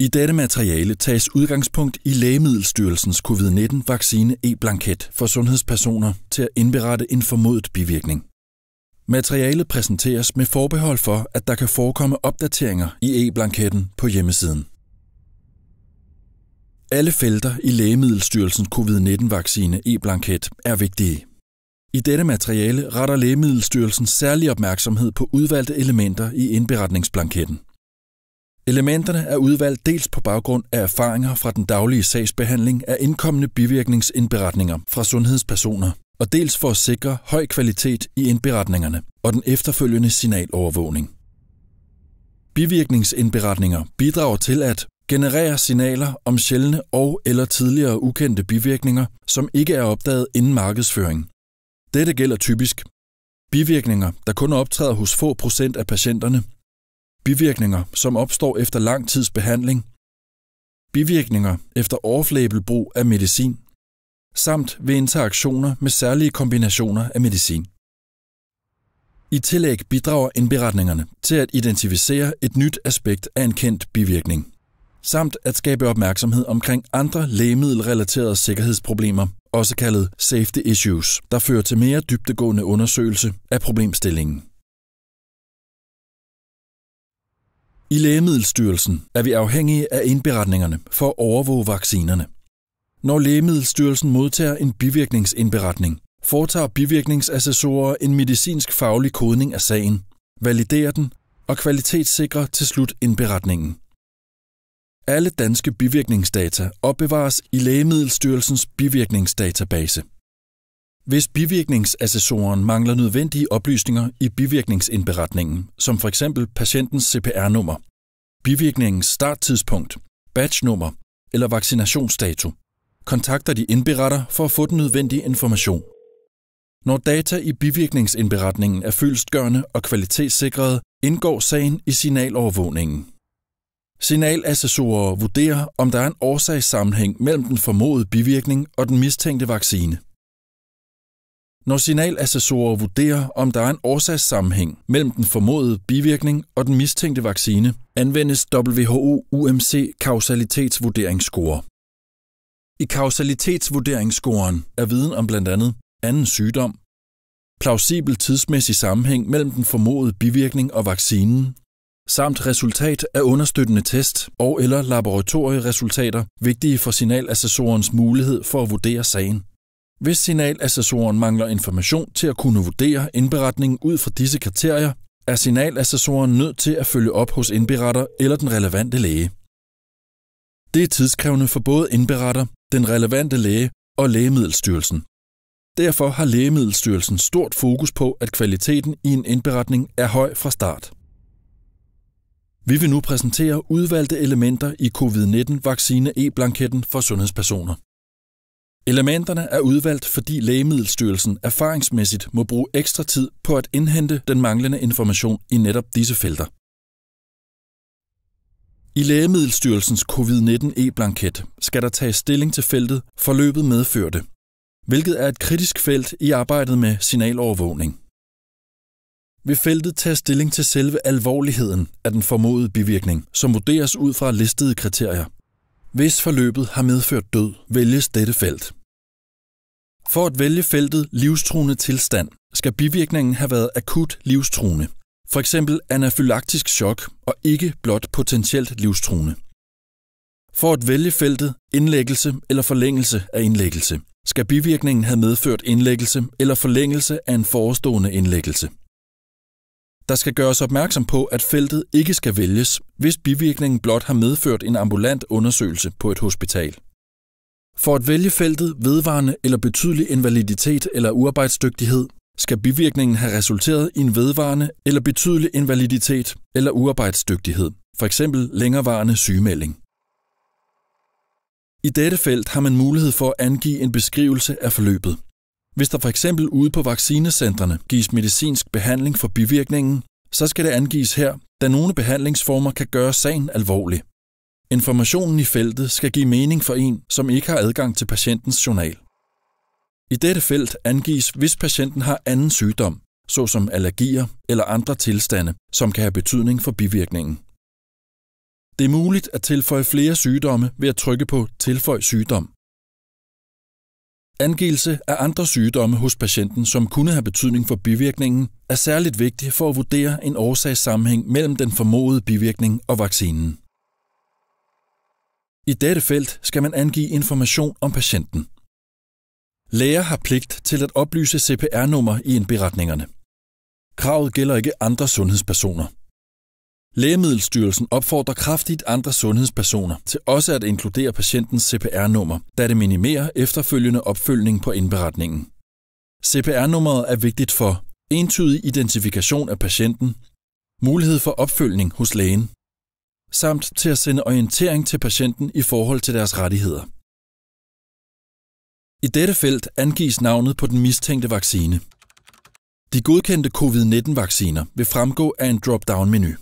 I dette materiale tages udgangspunkt i Lægemiddelstyrelsens covid-19-vaccine e-blanket for sundhedspersoner til at indberette en formodet bivirkning. Materialet præsenteres med forbehold for, at der kan forekomme opdateringer i e-blanketten på hjemmesiden. Alle felter i Lægemiddelstyrelsens covid-19-vaccine e-blanket er vigtige. I dette materiale retter Lægemiddelstyrelsen særlig opmærksomhed på udvalgte elementer i indberetningsblanketten. Elementerne er udvalgt dels på baggrund af erfaringer fra den daglige sagsbehandling af indkommende bivirkningsindberetninger fra sundhedspersoner, og dels for at sikre høj kvalitet i indberetningerne og den efterfølgende signalovervågning. Bivirkningsindberetninger bidrager til at generere signaler om sjældne og eller tidligere ukendte bivirkninger, som ikke er opdaget inden markedsføring. Dette gælder typisk bivirkninger, der kun optræder hos få procent af patienterne, Bivirkninger, som opstår efter lang tids behandling. Bivirkninger efter off-label brug af medicin. Samt ved interaktioner med særlige kombinationer af medicin. I tillæg bidrager indberetningerne til at identificere et nyt aspekt af en kendt bivirkning, samt at skabe opmærksomhed omkring andre lægemiddelrelaterede sikkerhedsproblemer, også kaldet safety issues, der fører til mere dybtegående undersøgelse af problemstillingen. I Lægemiddelstyrelsen er vi afhængige af indberetningerne for at overvåge vaccinerne. Når Lægemiddelstyrelsen modtager en bivirkningsindberetning, foretager bivirkningsassessorer en medicinsk faglig kodning af sagen, validerer den og kvalitetssikrer til slut indberetningen. Alle danske bivirkningsdata opbevares i Lægemiddelstyrelsens bivirkningsdatabase. Hvis bivirkningsassessoren mangler nødvendige oplysninger i bivirkningsindberetningen, som f.eks. patientens CPR-nummer, bivirkningens starttidspunkt, batchnummer eller vaccinationsdato, kontakter de indberetter for at få den nødvendige information. Når data i bivirkningsindberetningen er fyldstgørende og kvalitetssikrede, indgår sagen i signalovervågningen. Signalassessorer vurderer, om der er en årsagssammenhæng mellem den formodede bivirkning og den mistænkte vaccine når signalassessorer vurderer, om der er en årsagssammenhæng mellem den formodede bivirkning og den mistænkte vaccine, anvendes WHO UMC kausalitetsvurderingsscore. I kausalitetsvurderingsscoren er viden om blandt andet anden sygdom, plausibel tidsmæssig sammenhæng mellem den formodede bivirkning og vaccinen, samt resultat af understøttende test og eller laboratorieresultater vigtige for signalassessorens mulighed for at vurdere sagen. Hvis signalassessoren mangler information til at kunne vurdere indberetningen ud fra disse kriterier, er signalassessoren nødt til at følge op hos indberetter eller den relevante læge. Det er tidskrævende for både indberetter, den relevante læge og Lægemiddelstyrelsen. Derfor har Lægemiddelstyrelsen stort fokus på, at kvaliteten i en indberetning er høj fra start. Vi vil nu præsentere udvalgte elementer i covid-19-vaccine e-blanketten for sundhedspersoner. Elementerne er udvalgt, fordi Lægemiddelstyrelsen erfaringsmæssigt må bruge ekstra tid på at indhente den manglende information i netop disse felter. I Lægemiddelstyrelsens covid-19 e-blanket skal der tages stilling til feltet forløbet medførte, hvilket er et kritisk felt i arbejdet med signalovervågning. Ved feltet tages stilling til selve alvorligheden af den formodede bivirkning, som vurderes ud fra listede kriterier – hvis forløbet har medført død, vælges dette felt. For at vælge feltet livstruende tilstand, skal bivirkningen have været akut livstruende, for eksempel anafylaktisk chok og ikke blot potentielt livstruende. For at vælge feltet indlæggelse eller forlængelse af indlæggelse, skal bivirkningen have medført indlæggelse eller forlængelse af en forestående indlæggelse. Der skal gøres opmærksom på, at feltet ikke skal vælges, hvis bivirkningen blot har medført en ambulant undersøgelse på et hospital. For at vælge feltet vedvarende eller betydelig invaliditet eller uarbejdsdygtighed, skal bivirkningen have resulteret i en vedvarende eller betydelig invaliditet eller uarbejdsdygtighed, f.eks. længerevarende sygemelding. I dette felt har man mulighed for at angive en beskrivelse af forløbet. Hvis der for eksempel ude på vaccinecentrene gives medicinsk behandling for bivirkningen, så skal det angives her, da nogle behandlingsformer kan gøre sagen alvorlig. Informationen i feltet skal give mening for en, som ikke har adgang til patientens journal. I dette felt angives, hvis patienten har anden sygdom, såsom allergier eller andre tilstande, som kan have betydning for bivirkningen. Det er muligt at tilføje flere sygdomme ved at trykke på Tilføj sygdom. Angivelse af andre sygdomme hos patienten, som kunne have betydning for bivirkningen, er særligt vigtig for at vurdere en årsagssammenhæng mellem den formodede bivirkning og vaccinen. I dette felt skal man angive information om patienten. Læger har pligt til at oplyse CPR-nummer i indberetningerne. Kravet gælder ikke andre sundhedspersoner. Lægemiddelstyrelsen opfordrer kraftigt andre sundhedspersoner til også at inkludere patientens CPR-nummer, da det minimerer efterfølgende opfølgning på indberetningen. CPR-nummeret er vigtigt for entydig identifikation af patienten, mulighed for opfølgning hos lægen, samt til at sende orientering til patienten i forhold til deres rettigheder. I dette felt angives navnet på den mistænkte vaccine. De godkendte covid-19-vacciner vil fremgå af en drop-down-menu.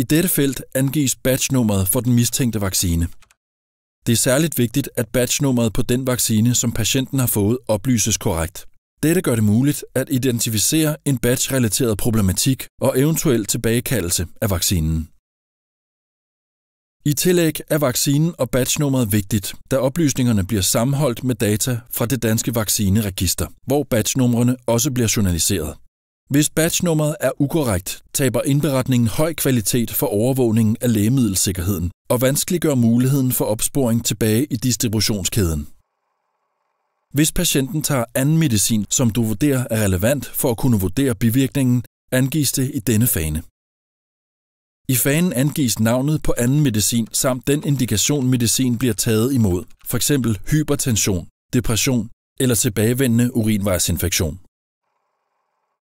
I dette felt angives batchnummeret for den mistænkte vaccine. Det er særligt vigtigt, at batchnummeret på den vaccine, som patienten har fået, oplyses korrekt. Dette gør det muligt at identificere en batch-relateret problematik og eventuel tilbagekaldelse af vaccinen. I tillæg er vaccinen og batchnummeret vigtigt, da oplysningerne bliver sammenholdt med data fra det danske vaccineregister, hvor batchnumrene også bliver journaliseret. Hvis batchnummeret er ukorrekt, taber indberetningen høj kvalitet for overvågningen af lægemiddelsikkerheden og vanskeliggør muligheden for opsporing tilbage i distributionskæden. Hvis patienten tager anden medicin, som du vurderer er relevant for at kunne vurdere bivirkningen, angives det i denne fane. I fanen angives navnet på anden medicin samt den indikation, medicin bliver taget imod, f.eks. hypertension, depression eller tilbagevendende urinvejsinfektion.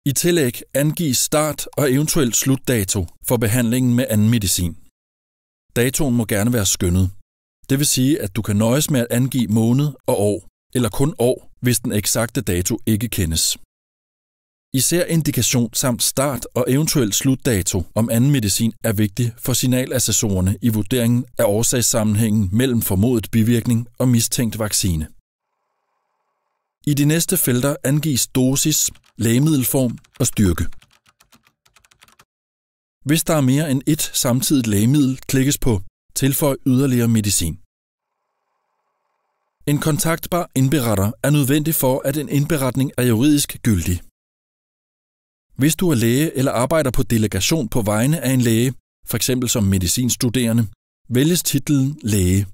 I tillæg angives start og eventuelt slutdato for behandlingen med anden medicin. Datoen må gerne være skønnet. Det vil sige, at du kan nøjes med at angive måned og år, eller kun år, hvis den eksakte dato ikke kendes. Især indikation samt start og eventuel slutdato om anden medicin er vigtig for signalassessorerne i vurderingen af årsagssammenhængen mellem formodet bivirkning og mistænkt vaccine. I de næste felter angives dosis, lægemiddelform og styrke. Hvis der er mere end et samtidigt lægemiddel, klikkes på Tilføj yderligere medicin. En kontaktbar indberetter er nødvendig for, at en indberetning er juridisk gyldig. Hvis du er læge eller arbejder på delegation på vegne af en læge, f.eks. som medicinstuderende, vælges titlen læge.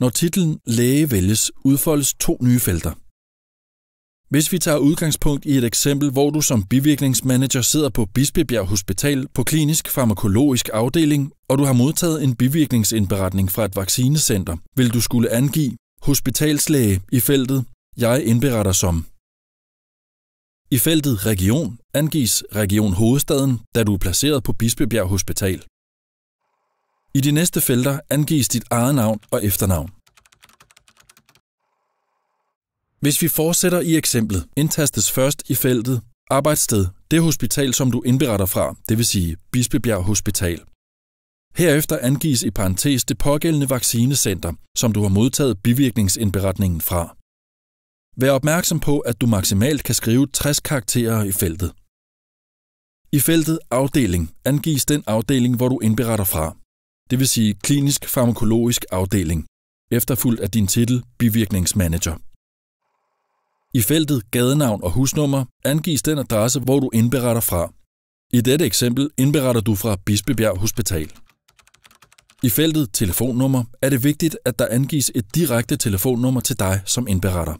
Når titlen læge vælges, udfoldes to nye felter. Hvis vi tager udgangspunkt i et eksempel, hvor du som bivirkningsmanager sidder på Bispebjerg Hospital på klinisk farmakologisk afdeling, og du har modtaget en bivirkningsindberetning fra et vaccinecenter, vil du skulle angive hospitalslæge i feltet Jeg indberetter som. I feltet Region angives Region Hovedstaden, da du er placeret på Bispebjerg Hospital. I de næste felter angives dit eget navn og efternavn. Hvis vi fortsætter i eksemplet, indtastes først i feltet arbejdssted, det hospital, som du indberetter fra, det vil sige Bispebjerg Hospital. Herefter angives i parentes det pågældende vaccinecenter, som du har modtaget bivirkningsindberetningen fra. Vær opmærksom på, at du maksimalt kan skrive 60 karakterer i feltet. I feltet afdeling angives den afdeling, hvor du indberetter fra, det vil sige klinisk farmakologisk afdeling, efterfulgt af din titel bivirkningsmanager. I feltet gadenavn og husnummer angives den adresse, hvor du indberetter fra. I dette eksempel indberetter du fra Bispebjerg Hospital. I feltet telefonnummer er det vigtigt, at der angives et direkte telefonnummer til dig som indberetter.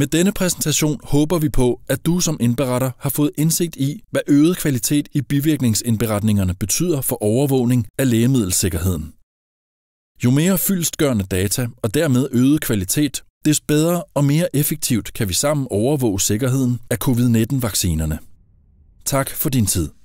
Med denne præsentation håber vi på, at du som indberetter har fået indsigt i, hvad øget kvalitet i bivirkningsindberetningerne betyder for overvågning af lægemiddelsikkerheden. Jo mere fyldstgørende data og dermed øget kvalitet, des bedre og mere effektivt kan vi sammen overvåge sikkerheden af covid-19-vaccinerne. Tak for din tid.